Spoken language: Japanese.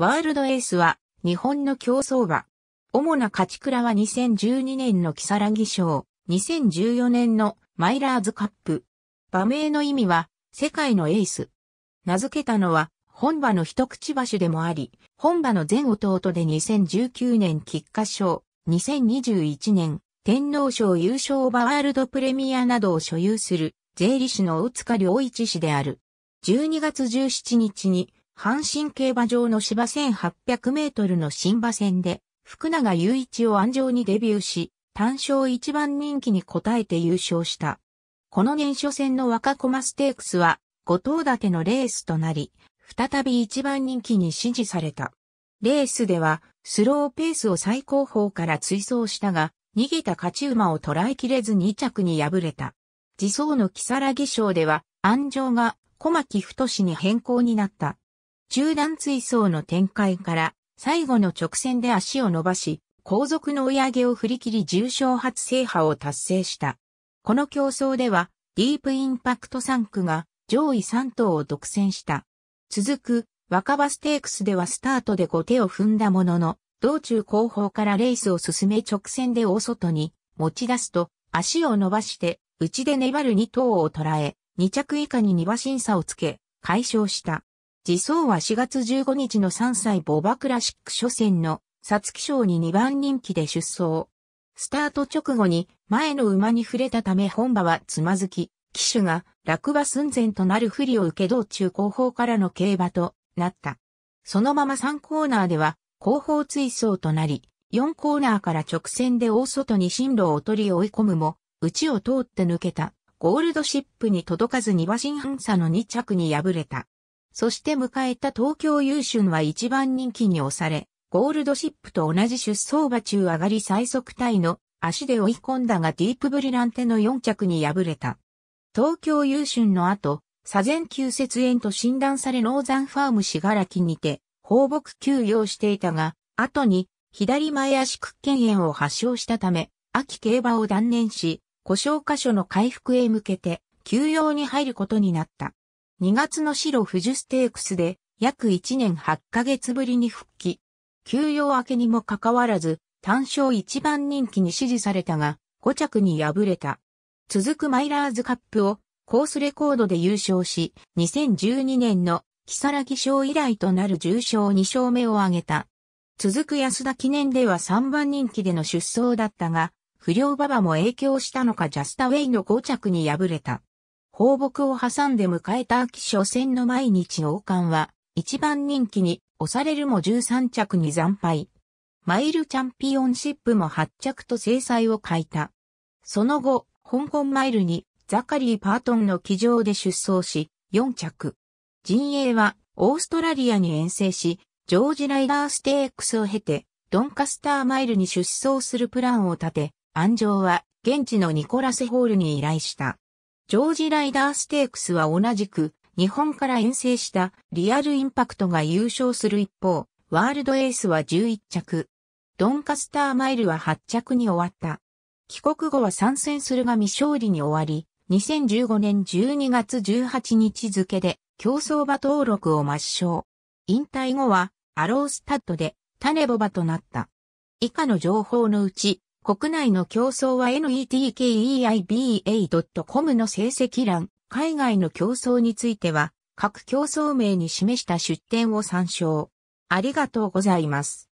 ワールドエースは日本の競争馬。主な勝ち倉は2012年のキサラギ賞、2014年のマイラーズカップ。馬名の意味は世界のエース。名付けたのは本馬の一口馬種でもあり、本馬の前弟で2019年菊花賞、2021年天皇賞優勝馬ワールドプレミアなどを所有する税理士の大塚良一氏である。12月17日に阪神競馬場の芝1800メートルの新馬戦で、福永雄一を安城にデビューし、単勝一番人気に応えて優勝した。この年初戦の若駒ステークスは、五頭立てのレースとなり、再び一番人気に支持された。レースでは、スローペースを最高峰から追走したが、逃げた勝ち馬を捉えきれず2着に敗れた。自走の木更木賞では、安城が小牧太に変更になった。中段追走の展開から最後の直線で足を伸ばし、後続の追い上げを振り切り重賞初制覇を達成した。この競争では、ディープインパクト3区が上位3頭を独占した。続く、若葉ステークスではスタートで後手を踏んだものの、道中後方からレースを進め直線で大外に持ち出すと、足を伸ばして、内で粘る2頭を捉え、2着以下に2馬身差をつけ、解消した。自走は4月15日の3歳ボバクラシック初戦の皐月賞に2番人気で出走。スタート直後に前の馬に触れたため本馬はつまずき、騎手が落馬寸前となる不利を受け道中後方からの競馬となった。そのまま3コーナーでは後方追走となり、4コーナーから直線で大外に進路を取り追い込むも、内を通って抜けた、ゴールドシップに届かず2馬身半差の2着に敗れた。そして迎えた東京優春は一番人気に押され、ゴールドシップと同じ出走馬中上がり最速タイの足で追い込んだがディープブリランテの4着に敗れた。東京優春の後、左前急節炎と診断されノーザンファームしがらきにて、放牧休養していたが、後に左前足屈腱炎を発症したため、秋競馬を断念し、故障箇所の回復へ向けて、休養に入ることになった。2月の白富士ステークスで約1年8ヶ月ぶりに復帰。休養明けにもかかわらず、単勝一番人気に支持されたが、5着に敗れた。続くマイラーズカップをコースレコードで優勝し、2012年の木更木賞以来となる重賞2勝目を挙げた。続く安田記念では3番人気での出走だったが、不良馬場も影響したのかジャスタウェイの5着に敗れた。放牧を挟んで迎えた秋初戦の毎日王冠は、一番人気に押されるも13着に惨敗。マイルチャンピオンシップも8着と制裁を欠いた。その後、香港マイルにザカリー・パートンの騎乗で出走し、4着。陣営はオーストラリアに遠征し、ジョージ・ライダーステークスを経て、ドンカスターマイルに出走するプランを立て、安城は現地のニコラス・ホールに依頼した。ジョージライダーステークスは同じく日本から遠征したリアルインパクトが優勝する一方、ワールドエースは11着。ドンカスターマイルは8着に終わった。帰国後は参戦するが未勝利に終わり、2015年12月18日付で競争馬登録を抹消。引退後はアロースタッドで種ボ馬となった。以下の情報のうち国内の競争は netkeiba.com の成績欄、海外の競争については、各競争名に示した出典を参照。ありがとうございます。